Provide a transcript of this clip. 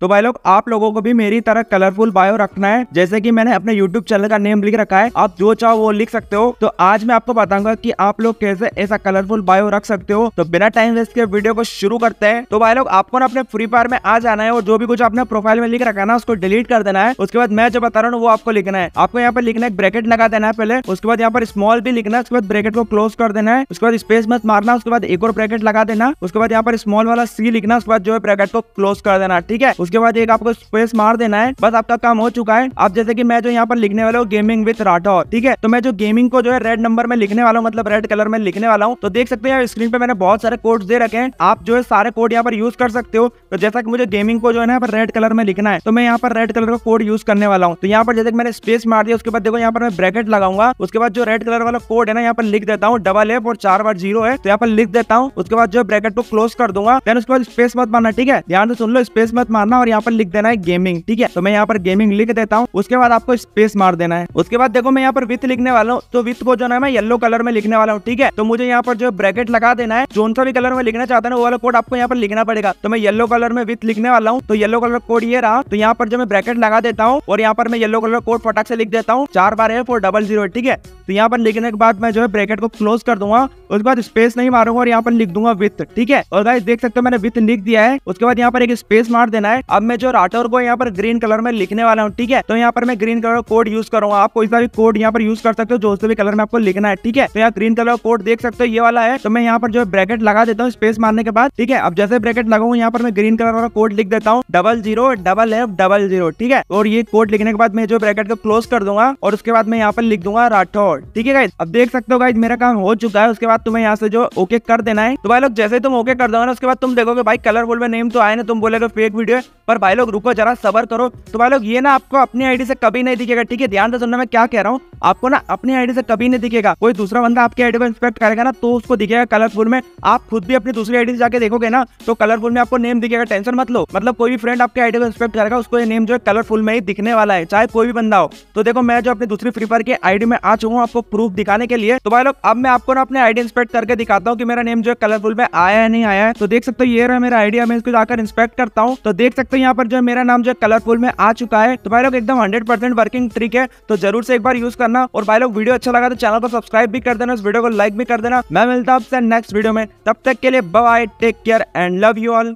तो भाई लोग आप लोगों को भी मेरी तरह कलरफुल बायो रखना है जैसे कि मैंने अपने YouTube चैनल का नेम लिख रखा है आप जो चाहो वो लिख सकते हो तो आज मैं आपको बताऊंगा कि आप लोग कैसे ऐसा कलरफुल बायो रख सकते हो तो बिना टाइम वेस्ट के वीडियो को शुरू करते हैं तो भाई लोग आपको ना अपने फ्री फायर में आ जाना है और जो भी कुछ आपने प्रोफाइल में लिख रखा है ना उसको डिलीट कर देना है उसके बाद मैं जो बता रहा हूँ वो आपको लिखना है आपको यहाँ पर लिखना है ब्रेकेट लगा देना है पहले उसके बाद यहाँ पर स्मॉल भी लिखना है उसके बाद ब्रेकेट को क्लोज कर देना है उसके बाद स्पेस मत मारना उसके बाद एक और ब्रेकेट लगा देना उसके बाद यहाँ पर स्मॉल वाला सी लिखना उसके बाद जो है ब्रैकेट को क्लोज कर देना ठीक है उसके बाद एक आपको स्पेस मार देना है बस आपका काम हो चुका है आप जैसे की मैं जो यहाँ पर लिखने वाला हूँ गेमिंग विथ राठौर ठीक है तो मैं जो गेमिंग को जो है रेड नंबर में लिखने वाला हूँ मतलब रेड कलर में लिखने वाला हूँ तो देख सकते हैं स्क्रीन पे मैंने बहुत सारे कोड दे रखे हैं आप जो है सारे कोड यहाँ पर यूज कर सकते हो तो जैसा कि मुझे गेमिंग को जो है ना रेड कलर में लिखना है तो मैं यहाँ पर रेड कलर का कोड यूज करने वाला हूँ तो यहाँ पर जैसे मैंने स्पेस मार दिया उसके बाद देखो यहाँ पर मैं ब्रैकेट लगाऊंगा उसके बाद जो रेड कलर वाला कोड है ना यहाँ पर लिख देता हूँ डबल एफ और चार बार जीरो है तो यहाँ पर लिख देता हूँ उसके बाद जो ब्रैकेट को क्लोज कर दूंगा देन उसके बाद स्पेस मत मारना ठीक है ध्यान से सुन लो स्पेस मत मारना करना और यहाँ पर लिख देना है गेमिंग ठीक है तो मैं यहाँ पर गेमिंग लिख देता हूँ उसके बाद आपको स्पेस मार देना है उसके बाद देखो मैं यहाँ पर विथ लिखने वाला हूँ तो विथ को जो है मैं येलो कलर में लिखने वाला हूँ ठीक है तो मुझे यहाँ पर जो ब्रैकेट लगा देना है जो सा भी कलर में लिखना चाहता है वो वाला कोड आपको यहाँ पर लिखना पड़ेगा तो मैं येलो कलर में विथ लिखने वाला हूँ तो येलो कलर कोड ये रहा तो यहाँ पर जो मैं ब्रैकेट लगा देता हूँ और यहाँ पर मैं येलो कलर कोड फटाक से लिख देता हूँ चार बार है फोर डबल जीरो ठीक है तो यहाँ पर लिखने के बाद मैं जो है ब्रैकेट को क्लोज कर दूंगा उसके बाद स्पेस नहीं मारूंगा और यहाँ पर लिख दूंगा विथ ठीक है और गाइस देख सकते हो मैंने विथ लिख दिया है उसके बाद यहाँ पर एक स्पेस मार देना है अब मैं जो राटर को यहाँ पर ग्रीन कलर में लिखने वाला हूँ ठीक है तो यहाँ पर मैं ग्रीन कलर का कोड यूज करूंगा आप कोई सा भी कोड यहाँ पर यूज कर सकते हो जो से भी कलर में आपको लिखना है ठीक है तो यहाँ ग्रीन कलर कोड देख सकते हो ये वाला है तो मैं यहाँ पर जो ब्रैकेट लगा देता हूँ स्पेस मारने के बाद ठीक है अब जैसे ब्रैकेट लगाऊंगा यहाँ पर मैं ग्रीन कलर वाला कोड लिख देता हूँ double zero double F double zero ठीक है और ये कोड लिखने के बाद मैं जो ब्रैकेट को क्लोज कर दूंगा और उसके बाद मैं यहाँ पर लिख दूंगा राठौर ठीक है गाइज अब देख सकते हो गाइज मेरा काम हो चुका है उसके बाद बाद तुम्हें यहाँ से जो ओके कर देना है तो भाई लोग जैसे तुम ओके कर दोगे ना उसके बाद तुम देखोगे भाई कलरफुल में नेम तो आए ना तुम बोलेगे फेक वीडियो है पर भाई लोग रुको जरा सबर करो तो भाई लोग ये ना आपको अपनी आईडी से कभी नहीं दिखेगा ठीक है ध्यान से सुनना मैं क्या कह रहा हूँ आपको ना अपने आईडी से कभी नहीं दिखेगा कोई दूसरा बंदा आपके आईडी को इंस्पेक्ट करेगा ना तो उसको दिखेगा कलरफुल में आप खुद भी अपनी दूसरी आईडी से जाके देखोगे ना तो कलरफुल में आपको नेम दिखेगा टेंशन मत लो मतलब कोई भी फ्रेंड आपके आईडी को इंस्पेक्ट करेगा उसको ये नेम जो है कलरफुल में ही दिखने वाला है चाहे कोई भी बंदा हो तो देखो मैं जो अपनी दूसरी फ्री फायर की आईडी में आ चुका हूँ आपको प्रूफ दिखाने के लिए तो भाई लोग अब मैं आपको ना अपने आईडी इंस्पेक्ट करके दिखाता हूँ कि मेरा नेम जो है कलरफुल में आया है नहीं आया है तो देख सकते हो ये रहा मेरा आइडिया मैं इसको जाकर इंस्पेक्ट करता हूँ तो देख सकते हो यहाँ पर जो मेरा नाम जो कलरफुल में आ चुका है तो भाई लोग एकदम हंड्रेड वर्किंग ट्रिक है तो जरूर से एक बार यूज करना करना और भाई लोग वीडियो अच्छा लगा तो चैनल को सब्सक्राइब भी कर देना उस वीडियो को लाइक भी कर देना मैं मिलता हूँ आपसे नेक्स्ट वीडियो में तब तक के लिए bye take care and love you all